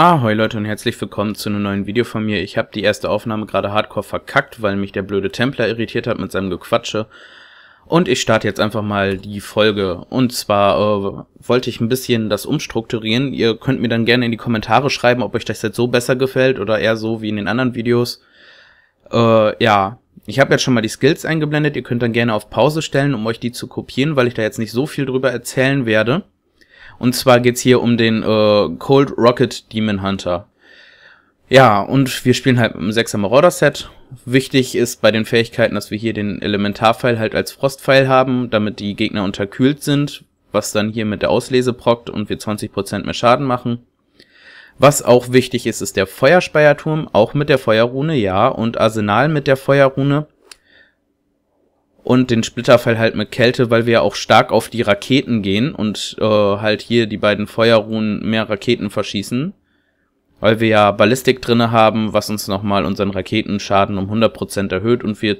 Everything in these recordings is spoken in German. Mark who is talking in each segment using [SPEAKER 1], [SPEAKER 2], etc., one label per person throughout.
[SPEAKER 1] Ahoi Leute und herzlich willkommen zu einem neuen Video von mir. Ich habe die erste Aufnahme gerade hardcore verkackt, weil mich der blöde Templer irritiert hat mit seinem Gequatsche. Und ich starte jetzt einfach mal die Folge. Und zwar äh, wollte ich ein bisschen das umstrukturieren. Ihr könnt mir dann gerne in die Kommentare schreiben, ob euch das jetzt so besser gefällt oder eher so wie in den anderen Videos. Äh, ja, ich habe jetzt schon mal die Skills eingeblendet. Ihr könnt dann gerne auf Pause stellen, um euch die zu kopieren, weil ich da jetzt nicht so viel drüber erzählen werde. Und zwar geht's hier um den äh, Cold Rocket Demon Hunter. Ja, und wir spielen halt im 6er Marauder Set. Wichtig ist bei den Fähigkeiten, dass wir hier den Elementarpfeil halt als Frostpfeil haben, damit die Gegner unterkühlt sind, was dann hier mit der Auslese prockt und wir 20% mehr Schaden machen. Was auch wichtig ist, ist der Feuerspeierturm, auch mit der Feuerrune, ja, und Arsenal mit der Feuerrune und den Splitterfall halt mit Kälte, weil wir ja auch stark auf die Raketen gehen und äh, halt hier die beiden Feuerruhen mehr Raketen verschießen. Weil wir ja Ballistik drinne haben, was uns nochmal unseren Raketenschaden um 100% erhöht und wir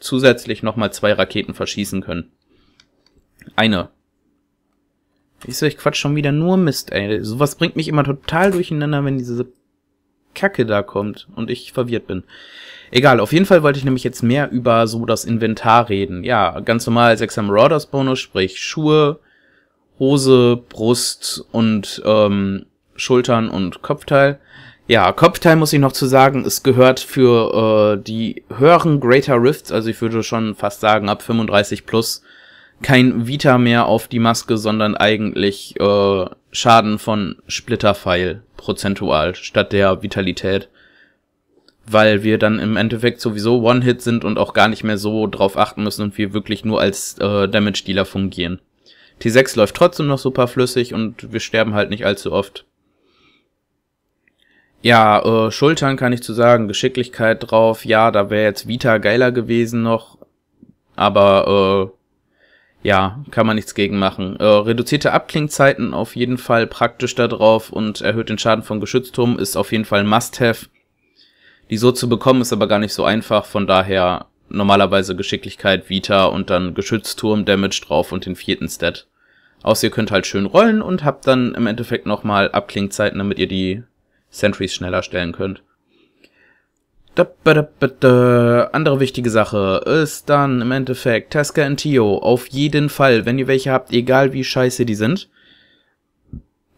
[SPEAKER 1] zusätzlich nochmal zwei Raketen verschießen können. Eine. Ich so, ich quatsch schon wieder nur Mist, ey. Sowas bringt mich immer total durcheinander, wenn diese Kacke da kommt und ich verwirrt bin. Egal, auf jeden Fall wollte ich nämlich jetzt mehr über so das Inventar reden. Ja, ganz normal 6 Marauders Bonus, sprich Schuhe, Hose, Brust und ähm, Schultern und Kopfteil. Ja, Kopfteil muss ich noch zu sagen, es gehört für äh, die höheren Greater Rifts, also ich würde schon fast sagen ab 35 plus, kein Vita mehr auf die Maske, sondern eigentlich äh, Schaden von Splitterpfeil prozentual statt der Vitalität weil wir dann im Endeffekt sowieso One-Hit sind und auch gar nicht mehr so drauf achten müssen und wir wirklich nur als äh, Damage-Dealer fungieren. T6 läuft trotzdem noch super flüssig und wir sterben halt nicht allzu oft. Ja, äh, Schultern kann ich zu sagen, Geschicklichkeit drauf, ja, da wäre jetzt Vita geiler gewesen noch, aber äh, ja, kann man nichts gegen machen. Äh, reduzierte Abklingzeiten auf jeden Fall praktisch da drauf und erhöht den Schaden von Geschützturm ist auf jeden Fall Must-Have die so zu bekommen ist aber gar nicht so einfach, von daher normalerweise Geschicklichkeit, Vita und dann Geschützturm, Damage drauf und den vierten Stat. Außer ihr könnt halt schön rollen und habt dann im Endeffekt nochmal Abklingzeiten, damit ihr die Sentries schneller stellen könnt. Andere wichtige Sache ist dann im Endeffekt Tesca und Tio. Auf jeden Fall, wenn ihr welche habt, egal wie scheiße die sind,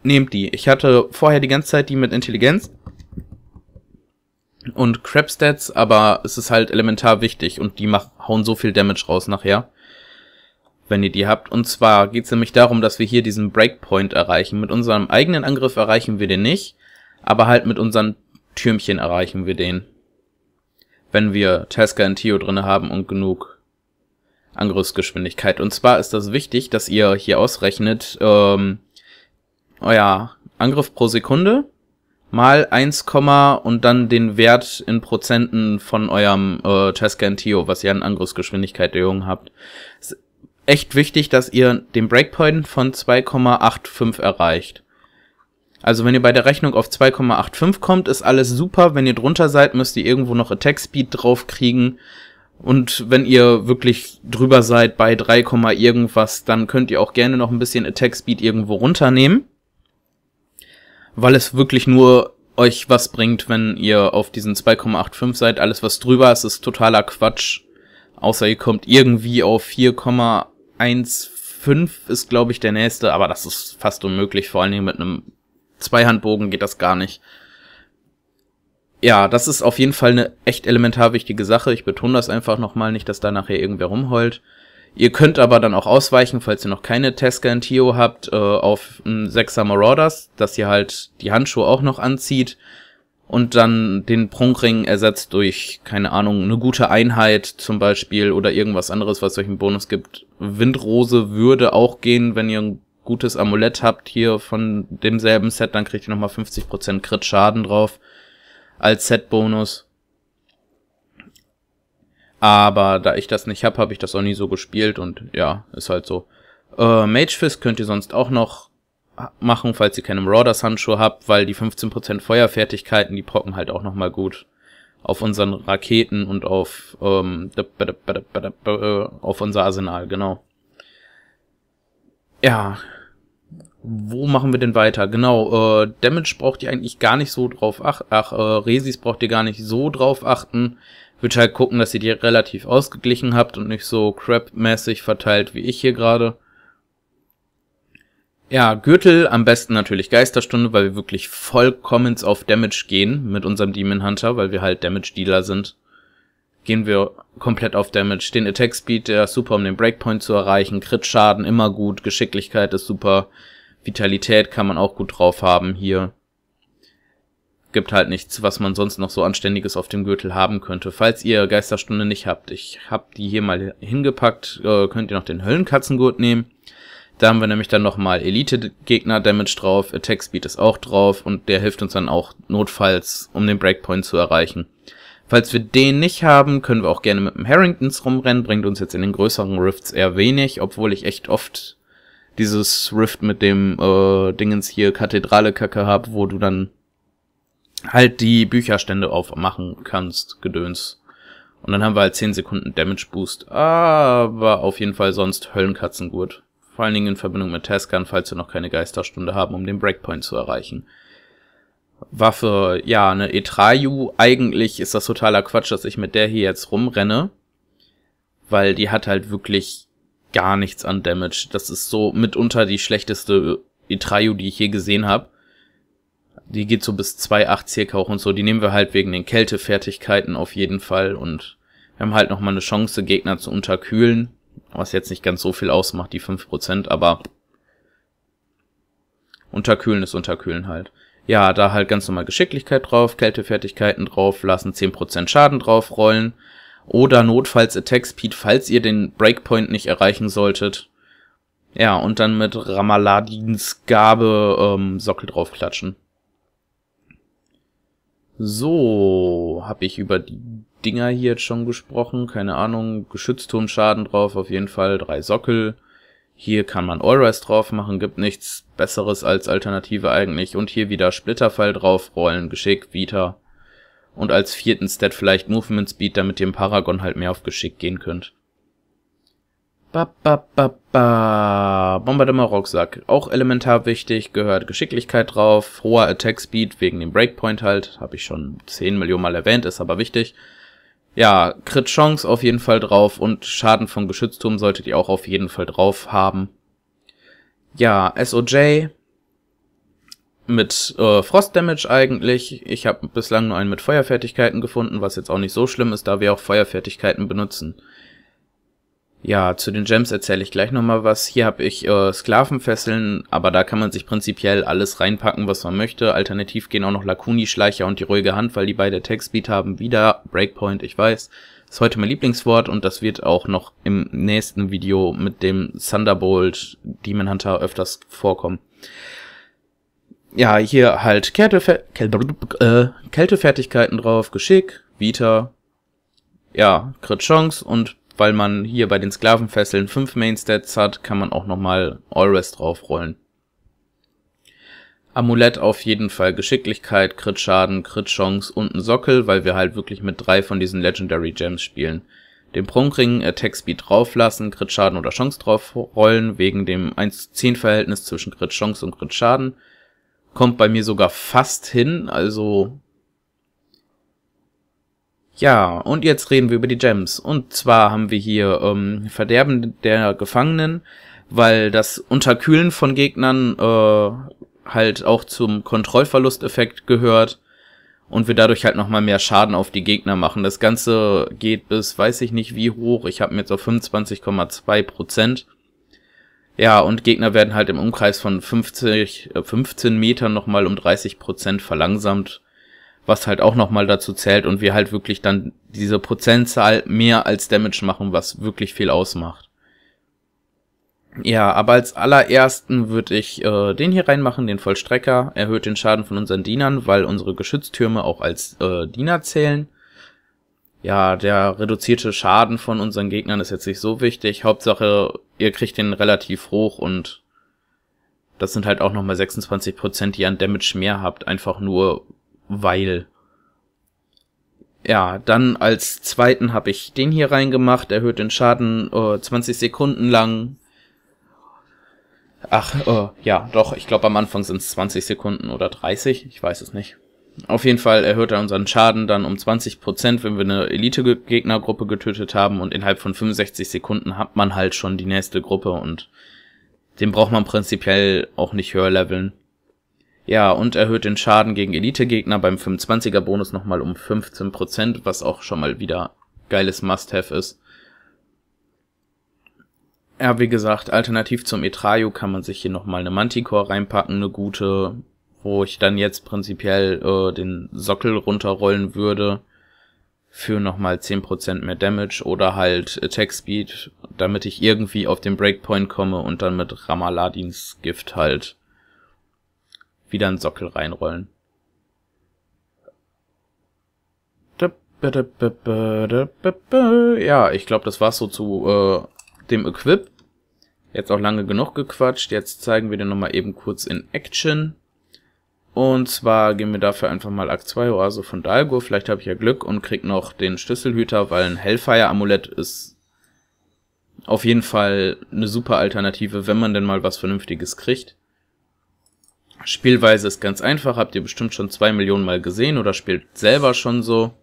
[SPEAKER 1] nehmt die. Ich hatte vorher die ganze Zeit die mit Intelligenz und Crap Stats, aber es ist halt elementar wichtig und die mach, hauen so viel Damage raus nachher, wenn ihr die habt. Und zwar geht's nämlich darum, dass wir hier diesen Breakpoint erreichen. Mit unserem eigenen Angriff erreichen wir den nicht, aber halt mit unseren Türmchen erreichen wir den. Wenn wir Tesca und Tio drinne haben und genug Angriffsgeschwindigkeit. Und zwar ist das wichtig, dass ihr hier ausrechnet, ähm, euer Angriff pro Sekunde mal 1, und dann den Wert in Prozenten von eurem äh, Chescantio, was ihr an Angriffsgeschwindigkeit Erhöhung habt. Ist echt wichtig, dass ihr den Breakpoint von 2,85 erreicht. Also wenn ihr bei der Rechnung auf 2,85 kommt, ist alles super. Wenn ihr drunter seid, müsst ihr irgendwo noch Attack Speed draufkriegen. Und wenn ihr wirklich drüber seid bei 3, irgendwas, dann könnt ihr auch gerne noch ein bisschen Attack Speed irgendwo runternehmen weil es wirklich nur euch was bringt, wenn ihr auf diesen 2,85 seid. Alles, was drüber ist, ist totaler Quatsch. Außer ihr kommt irgendwie auf 4,15 ist, glaube ich, der nächste. Aber das ist fast unmöglich. Vor allen Dingen mit einem Zweihandbogen geht das gar nicht. Ja, das ist auf jeden Fall eine echt elementar wichtige Sache. Ich betone das einfach nochmal nicht, dass da nachher irgendwer rumheult. Ihr könnt aber dann auch ausweichen, falls ihr noch keine tesca Tio habt, äh, auf einen 6er Marauders, dass ihr halt die Handschuhe auch noch anzieht und dann den Prunkring ersetzt durch, keine Ahnung, eine gute Einheit zum Beispiel oder irgendwas anderes, was euch einen Bonus gibt. Windrose würde auch gehen, wenn ihr ein gutes Amulett habt hier von demselben Set, dann kriegt ihr nochmal 50% Crit-Schaden drauf als Set-Bonus. Aber da ich das nicht habe, habe ich das auch nie so gespielt und ja, ist halt so. Äh, Mage Fist könnt ihr sonst auch noch machen, falls ihr keine Marauders Handschuhe habt, weil die 15% Feuerfertigkeiten, die pocken halt auch nochmal gut auf unseren Raketen und auf, ähm, äh, auf unser Arsenal, genau. Ja. Wo machen wir denn weiter? Genau, äh, Damage braucht ihr eigentlich gar nicht so drauf achten. Ach, äh, Resis braucht ihr gar nicht so drauf achten, würde halt gucken, dass ihr die relativ ausgeglichen habt und nicht so crap-mäßig verteilt wie ich hier gerade. Ja, Gürtel, am besten natürlich Geisterstunde, weil wir wirklich vollkommens auf Damage gehen mit unserem Demon Hunter, weil wir halt Damage-Dealer sind. Gehen wir komplett auf Damage. Den Attack Speed, der ist super, um den Breakpoint zu erreichen. Crit-Schaden immer gut, Geschicklichkeit ist super. Vitalität kann man auch gut drauf haben hier gibt halt nichts, was man sonst noch so anständiges auf dem Gürtel haben könnte. Falls ihr Geisterstunde nicht habt, ich habe die hier mal hingepackt, äh, könnt ihr noch den Höllenkatzengurt nehmen. Da haben wir nämlich dann nochmal Elite-Gegner-Damage drauf, Attack-Speed ist auch drauf und der hilft uns dann auch notfalls, um den Breakpoint zu erreichen. Falls wir den nicht haben, können wir auch gerne mit dem Harringtons rumrennen, bringt uns jetzt in den größeren Rifts eher wenig, obwohl ich echt oft dieses Rift mit dem äh, Dingens hier Kathedrale-Kacke hab, wo du dann halt die Bücherstände aufmachen kannst, Gedöns. Und dann haben wir halt 10 Sekunden Damage Boost, aber auf jeden Fall sonst Höllenkatzengurt. Vor allen Dingen in Verbindung mit Taskern, falls wir noch keine Geisterstunde haben, um den Breakpoint zu erreichen. Waffe, ja, eine Etrayu, eigentlich ist das totaler Quatsch, dass ich mit der hier jetzt rumrenne, weil die hat halt wirklich gar nichts an Damage. Das ist so mitunter die schlechteste Etrayu, die ich je gesehen habe die geht so bis 2,8 circa hoch und so. Die nehmen wir halt wegen den Kältefertigkeiten auf jeden Fall und wir haben halt nochmal eine Chance, Gegner zu unterkühlen, was jetzt nicht ganz so viel ausmacht, die 5%, aber unterkühlen ist unterkühlen halt. Ja, da halt ganz normal Geschicklichkeit drauf, Kältefertigkeiten drauf, lassen 10% Schaden drauf rollen oder notfalls Attack Speed, falls ihr den Breakpoint nicht erreichen solltet. Ja, und dann mit Ramaladins Gabe ähm, Sockel draufklatschen. So, habe ich über die Dinger hier jetzt schon gesprochen. Keine Ahnung, Geschützturmschaden drauf, auf jeden Fall. Drei Sockel. Hier kann man Allrise drauf machen, gibt nichts besseres als Alternative eigentlich. Und hier wieder Splitterfall draufrollen, Geschick, Vita. Und als vierten Stat vielleicht Movement Speed, damit ihr im Paragon halt mehr auf Geschick gehen könnt. Ba, ba, ba, ba. Bombardemmer Rucksack. Auch elementar wichtig, gehört Geschicklichkeit drauf, hoher Attack Speed wegen dem Breakpoint halt, habe ich schon 10 Millionen Mal erwähnt, ist aber wichtig. Ja, Crit Chance auf jeden Fall drauf und Schaden von Geschützturm solltet ihr auch auf jeden Fall drauf haben. Ja, SOJ mit äh, Frost Damage eigentlich. Ich habe bislang nur einen mit Feuerfertigkeiten gefunden, was jetzt auch nicht so schlimm ist, da wir auch Feuerfertigkeiten benutzen. Ja, zu den Gems erzähle ich gleich nochmal was. Hier habe ich äh, Sklavenfesseln, aber da kann man sich prinzipiell alles reinpacken, was man möchte. Alternativ gehen auch noch Lakuni, Schleicher und die ruhige Hand, weil die beide Attack-Speed haben. Wieder Breakpoint, ich weiß. Ist heute mein Lieblingswort und das wird auch noch im nächsten Video mit dem Thunderbolt Demon Hunter öfters vorkommen. Ja, hier halt Kältefer Käl äh, Kältefertigkeiten drauf, Geschick, Vita, ja, Crit Chance und weil man hier bei den Sklavenfesseln 5 Mainstats hat, kann man auch nochmal Allrest draufrollen. Amulett auf jeden Fall Geschicklichkeit, Crit-Schaden, Crit-Chance und ein Sockel, weil wir halt wirklich mit drei von diesen Legendary Gems spielen. Den Prunkring Attack Speed drauflassen, Crit-Schaden oder Chance draufrollen, wegen dem 1 zu 10 Verhältnis zwischen Crit-Chance und Crit-Schaden. Kommt bei mir sogar fast hin, also ja, und jetzt reden wir über die Gems. Und zwar haben wir hier ähm, Verderben der Gefangenen, weil das Unterkühlen von Gegnern äh, halt auch zum Kontrollverlusteffekt gehört und wir dadurch halt nochmal mehr Schaden auf die Gegner machen. Das Ganze geht bis, weiß ich nicht wie hoch, ich habe mir jetzt auf 25,2 Prozent. Ja, und Gegner werden halt im Umkreis von 50, äh, 15 Metern nochmal um 30 Prozent verlangsamt was halt auch nochmal dazu zählt und wir halt wirklich dann diese Prozentzahl mehr als Damage machen, was wirklich viel ausmacht. Ja, aber als allerersten würde ich äh, den hier reinmachen, den Vollstrecker, erhöht den Schaden von unseren Dienern, weil unsere Geschütztürme auch als äh, Diener zählen. Ja, der reduzierte Schaden von unseren Gegnern ist jetzt nicht so wichtig. Hauptsache, ihr kriegt den relativ hoch und das sind halt auch nochmal 26%, die ihr an Damage mehr habt, einfach nur weil. Ja, dann als zweiten habe ich den hier reingemacht, erhöht den Schaden äh, 20 Sekunden lang. Ach, äh, ja, doch, ich glaube am Anfang sind es 20 Sekunden oder 30, ich weiß es nicht. Auf jeden Fall erhöht er unseren Schaden dann um 20%, wenn wir eine Elite-Gegnergruppe getötet haben und innerhalb von 65 Sekunden hat man halt schon die nächste Gruppe und den braucht man prinzipiell auch nicht höher leveln. Ja, und erhöht den Schaden gegen Elite-Gegner beim 25er-Bonus nochmal um 15%, was auch schon mal wieder geiles Must-Have ist. Ja, wie gesagt, alternativ zum Etrayo kann man sich hier nochmal eine Manticore reinpacken, eine gute, wo ich dann jetzt prinzipiell äh, den Sockel runterrollen würde für nochmal 10% mehr Damage oder halt Attack Speed, damit ich irgendwie auf den Breakpoint komme und dann mit Ramaladins Gift halt wieder einen Sockel reinrollen. Ja, ich glaube, das war's so zu äh, dem Equip. Jetzt auch lange genug gequatscht. Jetzt zeigen wir den nochmal eben kurz in Action. Und zwar gehen wir dafür einfach mal Akt 2 Oase von Dalgur. Vielleicht habe ich ja Glück und krieg noch den Schlüsselhüter, weil ein Hellfire-Amulett ist auf jeden Fall eine super Alternative, wenn man denn mal was Vernünftiges kriegt. Spielweise ist ganz einfach, habt ihr bestimmt schon zwei Millionen Mal gesehen oder spielt selber schon so.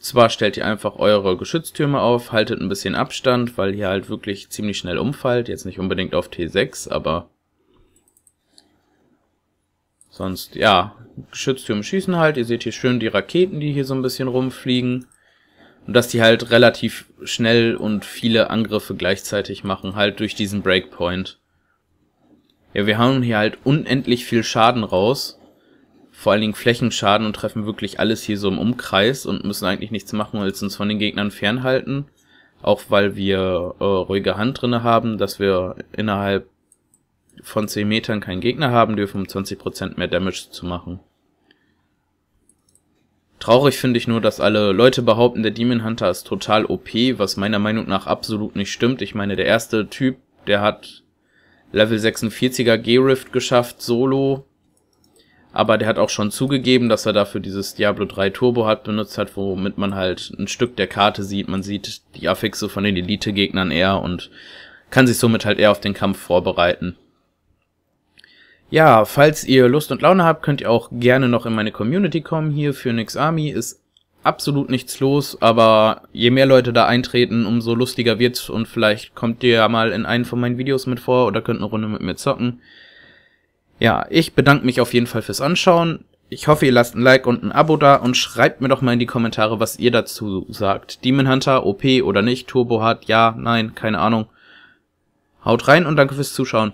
[SPEAKER 1] Zwar stellt ihr einfach eure Geschütztürme auf, haltet ein bisschen Abstand, weil ihr halt wirklich ziemlich schnell umfällt. Jetzt nicht unbedingt auf T6, aber sonst, ja, Geschütztürme schießen halt. Ihr seht hier schön die Raketen, die hier so ein bisschen rumfliegen. Und dass die halt relativ schnell und viele Angriffe gleichzeitig machen, halt durch diesen Breakpoint. Ja, wir hauen hier halt unendlich viel Schaden raus. Vor allen Dingen Flächenschaden und treffen wirklich alles hier so im Umkreis und müssen eigentlich nichts machen, als uns von den Gegnern fernhalten. Auch weil wir äh, ruhige Hand drinne haben, dass wir innerhalb von 10 Metern keinen Gegner haben dürfen, um 20% mehr Damage zu machen. Traurig finde ich nur, dass alle Leute behaupten, der Demon Hunter ist total OP, was meiner Meinung nach absolut nicht stimmt. Ich meine, der erste Typ, der hat Level 46er G-Rift geschafft, solo. Aber der hat auch schon zugegeben, dass er dafür dieses Diablo 3 Turbo hat benutzt hat, womit man halt ein Stück der Karte sieht. Man sieht die Affixe von den Elite-Gegnern eher und kann sich somit halt eher auf den Kampf vorbereiten. Ja, falls ihr Lust und Laune habt, könnt ihr auch gerne noch in meine Community kommen. Hier für Nix Army ist absolut nichts los, aber je mehr Leute da eintreten, umso lustiger wird's und vielleicht kommt ihr ja mal in einen von meinen Videos mit vor oder könnt eine Runde mit mir zocken. Ja, ich bedanke mich auf jeden Fall fürs Anschauen. Ich hoffe, ihr lasst ein Like und ein Abo da und schreibt mir doch mal in die Kommentare, was ihr dazu sagt. Demon Hunter, OP oder nicht, Turbo Hard, ja, nein, keine Ahnung. Haut rein und danke fürs Zuschauen.